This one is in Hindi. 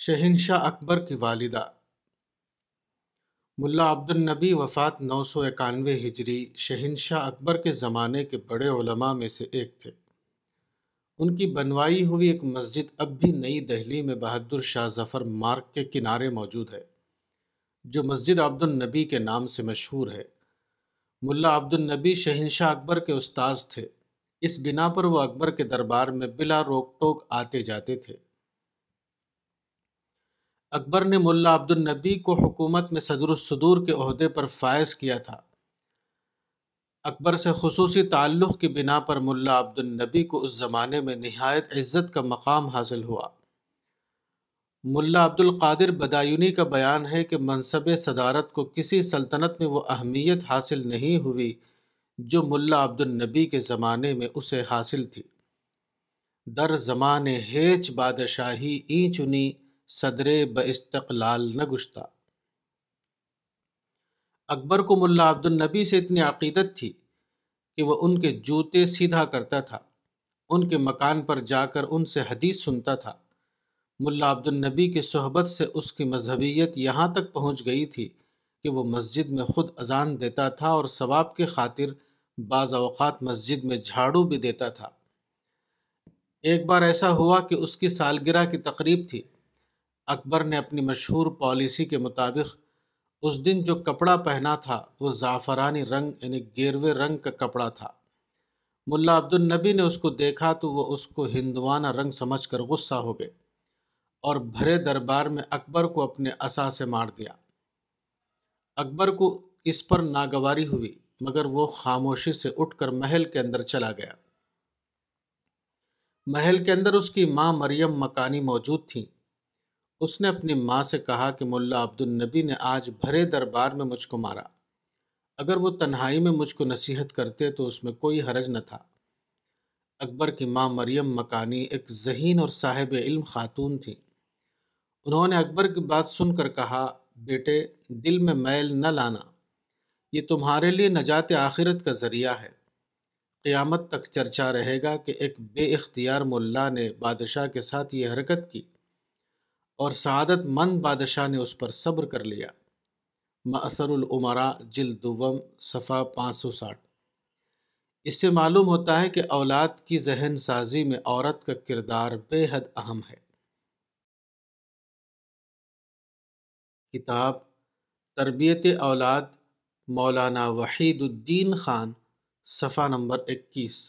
शहनशाह अकबर की वालिदा मुल्ला अब्दुल नबी वफ़ात नौ सौ इक्यानवे हिजरी शहनशाह अकबर के ज़माने के बड़े उलमा में से एक थे उनकी बनवाई हुई एक मस्जिद अब भी नई दहली में बहादुर शाह जफ़र मार्ग के किनारे मौजूद है जो मस्जिद अब्दुल नबी के नाम से मशहूर है मुल्ला अब्दुल नबी शहनशाह अकबर के उस्ताद थे इस बिना पर वो अकबर के दरबार में बिला रोक टोक आते जाते थे अकबर ने मुल्ला अब्दुल नबी को हुकूमत में सदर के अहदे पर फायज किया था अकबर से खसूस ताल्लुक़ की बिना पर मुल्ला अब्दुल नबी को उस ज़माने में नहायत इज़्ज़त का मकाम हासिल हुआ मुल्ला अब्दुल कादिर बदायूनी का बयान है कि मनसब सदारत को किसी सल्तनत में वो अहमियत हासिल नहीं हुई जो मुल्ला अब्दुल नबी के ज़माने में उसे हासिल थी दर जमाने हेच बादशाही ई चुनी सदर बस्तलाल न गुश्ता अकबर को मुला अब्दुलनबी से इतनी अकीदत थी कि वह उनके जूते सीधा करता था उनके मकान पर जाकर उनसे हदीस सुनता था मुला अब्दुलनबी नबी की सहबत से उसकी मजहबियत यहाँ तक पहुँच गई थी कि वो मस्जिद में ख़ुद अजान देता था और सवाब के खातिर बाज़ अवकात मस्जिद में झाड़ू भी देता था एक बार ऐसा हुआ कि उसकी सालगराह की तकरीब थी अकबर ने अपनी मशहूर पॉलिसी के मुताबिक उस दिन जो कपड़ा पहना था वो ज़ाफ़रानी रंग यानी गेरवे रंग का कपड़ा था मुल्ला अब्दुल नबी ने उसको देखा तो वह उसको हिंदवाना रंग समझकर गुस्सा हो गए और भरे दरबार में अकबर को अपने असा से मार दिया अकबर को इस पर नागवारी हुई मगर वो खामोशी से उठकर महल के अंदर चला गया महल के अंदर उसकी माँ मरियम मकानी मौजूद थीं उसने अपनी माँ से कहा कि मुल्ला अब्दुल नबी ने आज भरे दरबार में मुझको मारा अगर वो तन्हाई में मुझको नसीहत करते तो उसमें कोई हरज न था अकबर की माँ मरियम मकानी एक जहीन और साहिब इल्म खातून थी उन्होंने अकबर की बात सुनकर कहा बेटे दिल में मैल न लाना ये तुम्हारे लिए नजात आखिरत का ज़रिया है क़यामत तक चर्चा रहेगा कि एक बेख्तियार मुल्ला ने बादशाह के साथ ये हरकत की और सदत मंद बादशाह ने उस पर सब्र कर लिया मसरुलमरा जिल दुवम सफ़ा पाँच सौ साठ इससे मालूम होता है कि औलाद की जहन साजी में औरत का किरदार बेहद अहम है किताब तरबियत औलाद मौलाना वहीदुद्दीन ख़ान सफ़ा नंबर इक्कीस